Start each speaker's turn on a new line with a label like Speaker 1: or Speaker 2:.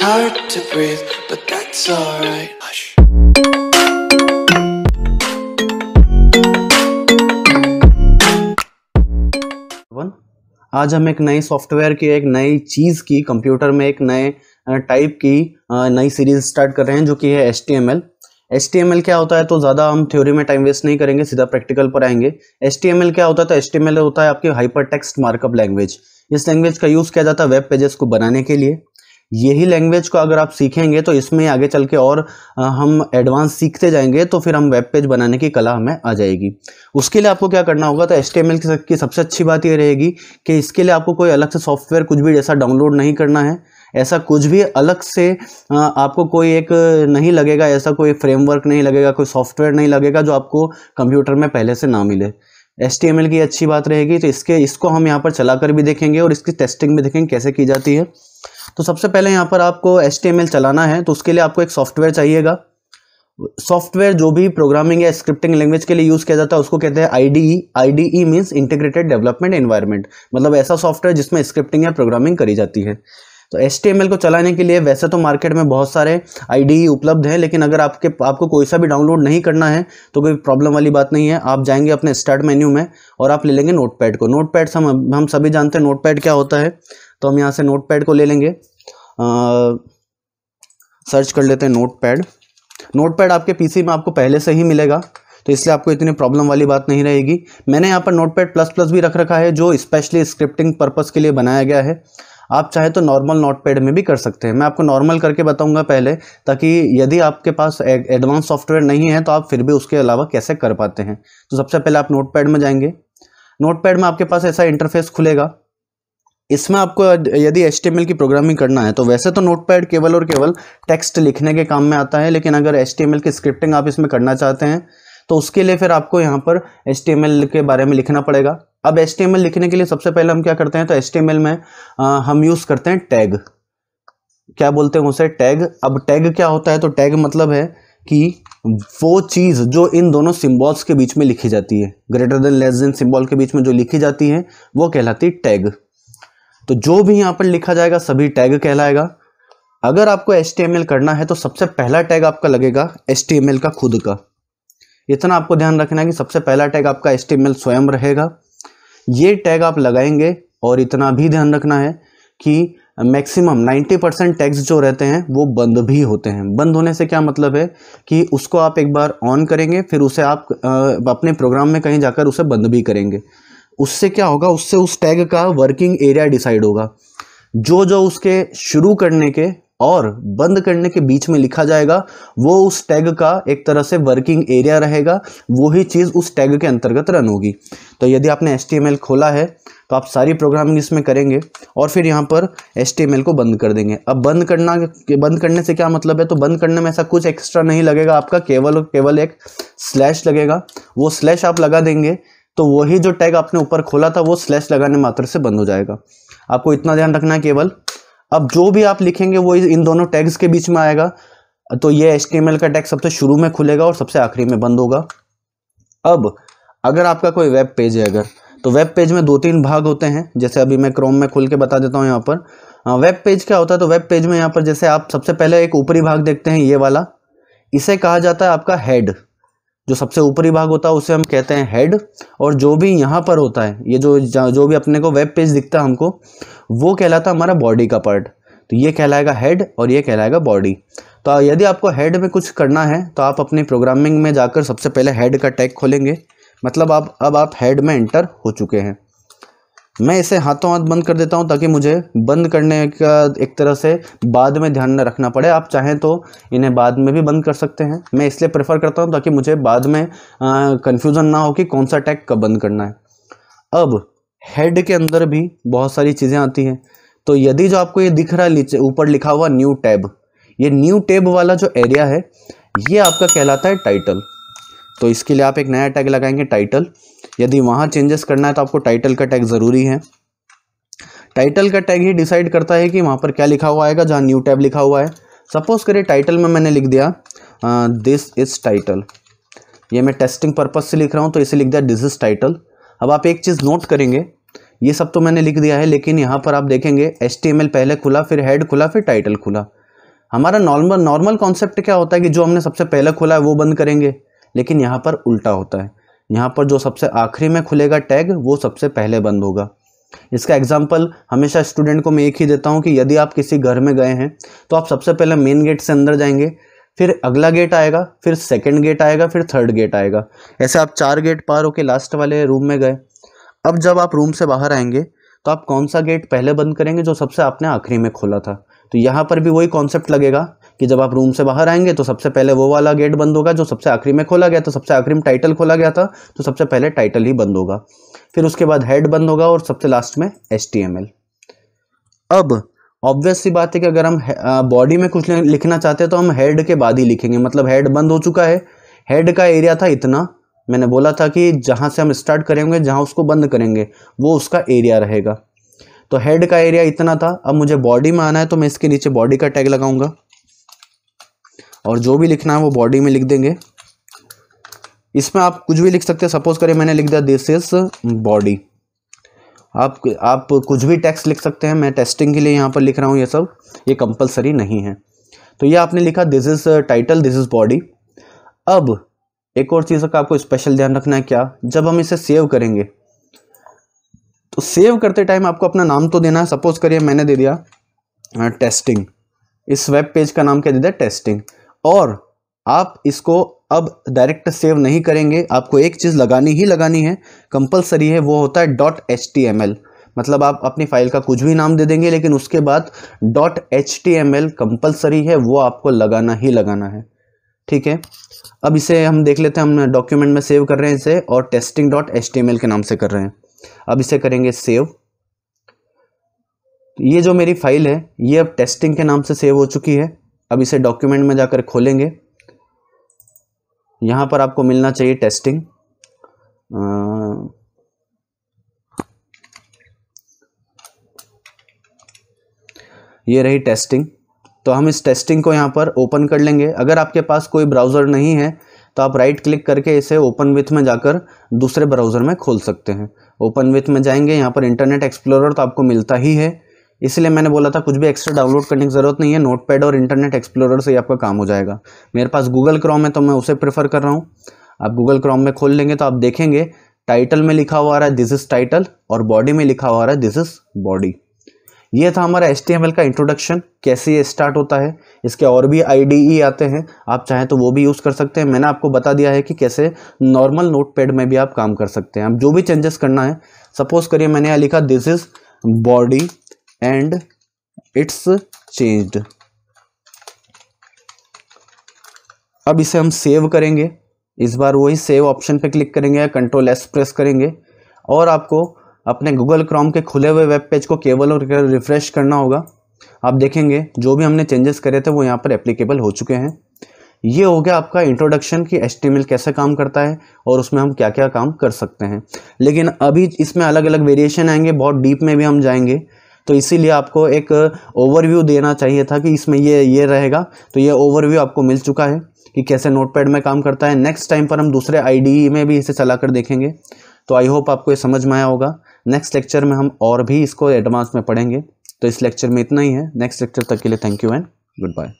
Speaker 1: hard to breathe, but that's alright. आज हम एक नई सॉफ्टवेयर की एक नई चीज़ की कंप्यूटर में एक नए टाइप की नई सीरीज स्टार्ट कर रहे हैं जो कि है HTML. HTML क्या होता है तो ज़्यादा हम थ्योरी में टाइम वेस्ट नहीं करेंगे सीधा प्रैक्टिकल पर आएंगे HTML क्या होता है तो एच होता है आपकी हाइपर टेक्स्ट मार्कअप लैंग्वेज इस लैंग्वेज का यूज़ किया जाता है वेब पेजेस को बनाने के लिए यही लैंग्वेज को अगर आप सीखेंगे तो इसमें आगे चल के और हम एडवांस सीखते जाएंगे तो फिर हम वेब पेज बनाने की कला हमें आ जाएगी उसके लिए आपको क्या करना होगा तो एस की सबसे अच्छी बात ये रहेगी कि इसके लिए आपको कोई अलग से सॉफ्टवेयर कुछ भी जैसा डाउनलोड नहीं करना है ऐसा कुछ भी अलग से आपको कोई एक नहीं लगेगा ऐसा कोई फ्रेमवर्क नहीं लगेगा कोई सॉफ्टवेयर नहीं लगेगा जो आपको कंप्यूटर में पहले से ना मिले एस की अच्छी बात रहेगी तो इसके इसको हम यहाँ पर चला कर भी देखेंगे और इसकी टेस्टिंग भी देखेंगे कैसे की जाती है तो सबसे पहले यहाँ पर आपको एच चलाना है तो उसके लिए आपको एक सॉफ्टवेयर चाहिएगा सॉफ्टवेयर जो भी प्रोग्रामिंग या स्क्रिप्टिंग लैंग्वेज के लिए यूज़ किया जाता है उसको कहते हैं I D E I D E means integrated development environment मतलब ऐसा सॉफ्टवेयर जिसमें स्क्रिप्टिंग या प्रोग्रामिंग करी जाती है तो एस को चलाने के लिए वैसे तो मार्केट में बहुत सारे आई e उपलब्ध हैं लेकिन अगर आपके आपको कोई सा भी डाउनलोड नहीं करना है तो कोई प्रॉब्लम वाली बात नहीं है आप जाएंगे अपने स्टार्ट मेन्यू में और आप ले लेंगे नोटपैड को नोटपैड हम हम सभी जानते हैं नोटपैड क्या होता है तो हम यहाँ से नोट पैड को ले लेंगे आ, सर्च कर लेते हैं नोट पैड नोट पैड आपके पीसी में आपको पहले से ही मिलेगा तो इसलिए आपको इतनी प्रॉब्लम वाली बात नहीं रहेगी मैंने यहाँ पर नोट पैड प्लस प्लस भी रख रखा है जो स्पेशली स्क्रिप्टिंग पर्पज़ के लिए बनाया गया है आप चाहे तो नॉर्मल नोट पैड में भी कर सकते हैं मैं आपको नॉर्मल करके बताऊंगा पहले ताकि यदि आपके पास एडवांस सॉफ्टवेयर नहीं है तो आप फिर भी उसके अलावा कैसे कर पाते हैं तो सबसे पहले आप नोट पैड में जाएंगे नोट पैड में आपके पास ऐसा इंटरफेस खुलेगा इसमें आपको यदि एच की प्रोग्रामिंग करना है तो वैसे तो नोटपैड केवल और केवल टेक्स्ट लिखने के काम में आता है लेकिन अगर एच की स्क्रिप्टिंग आप इसमें करना चाहते हैं तो उसके लिए फिर आपको यहाँ पर एच के बारे में लिखना पड़ेगा अब एच लिखने के लिए सबसे पहले हम क्या करते हैं तो एच में आ, हम यूज़ करते हैं टैग क्या बोलते हैं उसे टैग अब टैग क्या होता है तो टैग मतलब है कि वो चीज़ जो इन दोनों सिम्बॉल्स के बीच में लिखी जाती है greater than less than symbol के बीच में जो लिखी जाती है वो कहलाती है टैग तो जो भी यहाँ पर लिखा जाएगा सभी टैग कहलाएगा अगर आपको एच करना है तो सबसे पहला टैग आपका लगेगा एच का खुद का इतना आपको ध्यान रखना है कि सबसे पहला टैग आपका एच स्वयं रहेगा ये टैग आप लगाएंगे और इतना भी ध्यान रखना है कि मैक्सिमम 90 परसेंट टैग्स जो रहते हैं वो बंद भी होते हैं बंद होने से क्या मतलब है कि उसको आप एक बार ऑन करेंगे फिर उसे आप अपने प्रोग्राम में कहीं जाकर उसे बंद भी करेंगे उससे क्या होगा उससे उस टैग का वर्किंग एरिया डिसाइड होगा जो जो उसके शुरू करने के और बंद करने के बीच में लिखा जाएगा वो उस टैग का एक तरह से वर्किंग एरिया रहेगा वो ही चीज़ उस टैग के अंतर्गत रन होगी तो यदि आपने एस खोला है तो आप सारी प्रोग्रामिंग इसमें करेंगे और फिर यहाँ पर एस को बंद कर देंगे अब बंद करना बंद करने से क्या मतलब है तो बंद करने में ऐसा कुछ एक्स्ट्रा नहीं लगेगा आपका केवल केवल एक स्लैश लगेगा वो स्लैश आप लगा देंगे तो वही जो टैग आपने ऊपर खोला था वो स्लैश लगाने मात्र से बंद हो जाएगा आपको इतना ध्यान रखना है केवल अब जो भी आप लिखेंगे वो इन दोनों टैग्स के बीच में आएगा तो ये एच का टैग सबसे शुरू में खुलेगा और सबसे आखिरी में बंद होगा अब अगर आपका कोई वेब पेज है अगर तो वेब पेज में दो तीन भाग होते हैं जैसे अभी मैं क्रोम में खुल के बता देता हूँ यहाँ पर वेब हाँ, पेज क्या होता है तो वेब पेज में यहाँ पर जैसे आप सबसे पहले एक ऊपरी भाग देखते हैं ये वाला इसे कहा जाता है आपका हेड जो सबसे ऊपरी भाग होता है उसे हम कहते हैं हेड और जो भी यहाँ पर होता है ये जो जो भी अपने को वेब पेज दिखता है हमको वो कहलाता हमारा बॉडी का पार्ट तो ये कहलाएगा हेड और ये कहलाएगा बॉडी तो यदि आपको हेड में कुछ करना है तो आप अपने प्रोग्रामिंग में जाकर सबसे पहले हेड का टैग खोलेंगे मतलब आप अब आप हेड में एंटर हो चुके हैं मैं इसे हाथों हाथ बंद कर देता हूं ताकि मुझे बंद करने का एक तरह से बाद में ध्यान न रखना पड़े आप चाहें तो इन्हें बाद में भी बंद कर सकते हैं मैं इसलिए प्रेफर करता हूं ताकि मुझे बाद में कन्फ्यूज़न ना हो कि कौन सा टैग कब बंद करना है अब हेड के अंदर भी बहुत सारी चीज़ें आती हैं तो यदि जो आपको ये दिख रहा है ऊपर लिखा हुआ न्यू टैब ये न्यू टैब वाला जो एरिया है ये आपका कहलाता है टाइटल तो इसके लिए आप एक नया टैग लगाएंगे टाइटल यदि वहाँ चेंजेस करना है तो आपको टाइटल का टैग ज़रूरी है टाइटल का टैग ही डिसाइड करता है कि वहाँ पर क्या लिखा हुआ आएगा जहाँ न्यू टैब लिखा हुआ है सपोज़ करिए टाइटल में मैंने लिख दिया दिस इज़ टाइटल ये मैं टेस्टिंग पर्पज़ से लिख रहा हूँ तो इसे लिख दिया दिस इज़ टाइटल अब आप एक चीज़ नोट करेंगे ये सब तो मैंने लिख दिया है लेकिन यहाँ पर आप देखेंगे एस पहले खुला फिर हेड खुला फिर टाइटल खुला हमारा नॉर्मल नॉर्मल कॉन्सेप्ट क्या होता है कि जो हमने सबसे पहले खुला है वो बंद करेंगे लेकिन यहाँ पर उल्टा होता है यहाँ पर जो सबसे आखिरी में खुलेगा टैग वो सबसे पहले बंद होगा इसका एग्जाम्पल हमेशा स्टूडेंट को मैं एक ही देता हूँ कि यदि आप किसी घर में गए हैं तो आप सबसे पहले मेन गेट से अंदर जाएंगे फिर अगला गेट आएगा फिर सेकेंड गेट आएगा फिर थर्ड गेट आएगा ऐसे आप चार गेट पार होके लास्ट वाले रूम में गए अब जब आप रूम से बाहर आएंगे तो आप कौन सा गेट पहले बंद करेंगे जो सबसे आपने आखिरी में खोला था तो यहाँ पर भी वही कॉन्सेप्ट लगेगा कि जब आप रूम से बाहर आएंगे तो सबसे पहले वो वाला गेट बंद होगा जो सबसे आखिरी में खोला गया तो सबसे आखिरी में टाइटल खोला गया था तो सबसे पहले टाइटल ही बंद होगा फिर उसके बाद हेड बंद होगा और सबसे लास्ट में एस अब ऑब्वियस सी बात है कि अगर हम बॉडी में कुछ लिखना चाहते हैं तो हम हेड के बाद ही लिखेंगे मतलब हेड बंद हो चुका है हेड का एरिया था इतना मैंने बोला था कि जहाँ से हम स्टार्ट करेंगे जहाँ उसको बंद करेंगे वो उसका एरिया रहेगा तो हेड का एरिया इतना था अब मुझे बॉडी में आना है तो मैं इसके नीचे बॉडी का टैग लगाऊंगा और जो भी लिखना है वो बॉडी में लिख देंगे इसमें आप कुछ भी लिख सकते हैं सपोज करिए मैंने लिख दिया दिस इज बॉडी आप आप कुछ भी टेक्स्ट लिख सकते हैं मैं टेस्टिंग के लिए यहाँ पर लिख रहा हूँ ये सब ये कंपलसरी नहीं है तो ये आपने लिखा this is title this is body अब एक और चीज़ का आपको स्पेशल ध्यान रखना है क्या जब हम इसे सेव करेंगे तो सेव करते टाइम आपको अपना नाम तो देना है सपोज करिए मैंने दे दिया टेस्टिंग इस वेब पेज का नाम क्या दे दिया टेस्टिंग और आप इसको अब डायरेक्ट सेव नहीं करेंगे आपको एक चीज़ लगानी ही लगानी है कंपलसरी है वो होता है dot H T M L मतलब आप अपनी फाइल का कुछ भी नाम दे देंगे लेकिन उसके बाद dot H T M L compulsory है वो आपको लगाना ही लगाना है ठीक है अब इसे हम देख लेते हैं हम डॉक्यूमेंट में सेव कर रहे हैं इसे और testing dot H T M L के नाम से कर रहे हैं अब इसे करेंगे सेव ये जो मेरी फाइल है ये अब टेस्टिंग के नाम से सेव हो चुकी है अब इसे डॉक्यूमेंट में जाकर खोलेंगे यहाँ पर आपको मिलना चाहिए टेस्टिंग ये रही टेस्टिंग तो हम इस टेस्टिंग को यहाँ पर ओपन कर लेंगे अगर आपके पास कोई ब्राउज़र नहीं है तो आप राइट क्लिक करके इसे ओपन विथ में जाकर दूसरे ब्राउज़र में खोल सकते हैं ओपन विथ में जाएंगे यहाँ पर इंटरनेट एक्सप्लोरर तो आपको मिलता ही है इसलिए मैंने बोला था कुछ भी एक्स्ट्रा डाउनलोड करने की ज़रूरत नहीं है नोटपैड और इंटरनेट एक्सप्लोरर से ही आपका काम हो जाएगा मेरे पास गूगल क्रोम है तो मैं उसे प्रेफर कर रहा हूँ आप गूगल क्रोम में खोल लेंगे तो आप देखेंगे टाइटल में लिखा हुआ आ रहा है दिस इज़ टाइटल और बॉडी में लिखा हुआ आ रहा है दिस इज़ बॉडी ये था हमारा एस का इंट्रोडक्शन कैसे ये स्टार्ट होता है इसके और भी आई e आते हैं आप चाहें तो वो भी यूज़ कर सकते हैं मैंने आपको बता दिया है कि कैसे नॉर्मल नोटपैड में भी आप काम कर सकते हैं आप जो भी चेंजेस करना है सपोज़ करिए मैंने यहाँ लिखा this is body and it's change अब इसे हम सेव करेंगे इस बार वही सेव ऑप्शन पे क्लिक करेंगे या कंट्रोल एस प्रेस करेंगे और आपको अपने गूगल क्रोम के खुले हुए वेब पेज को केवल और रिफ़्रेश करना होगा आप देखेंगे जो भी हमने चेंजेस करे थे वो यहाँ पर एप्लीकेबल हो चुके हैं ये हो गया आपका इंट्रोडक्शन कि एच कैसे काम करता है और उसमें हम क्या क्या काम कर सकते हैं लेकिन अभी इसमें अलग अलग वेरिएशन आएंगे बहुत डीप में भी हम जाएंगे तो इसीलिए आपको एक ओवरव्यू देना चाहिए था कि इसमें ये ये रहेगा तो ये ओवरव्यू आपको मिल चुका है कि कैसे नोटपैड में काम करता है नेक्स्ट टाइम पर हम दूसरे आई में भी इसे चला कर देखेंगे तो आई होप आपको ये समझ में आया होगा नेक्स्ट लेक्चर में हम और भी इसको एडवांस में पढ़ेंगे तो इस लेक्चर में इतना ही है नेक्स्ट लेक्चर तक के लिए thank you and good bye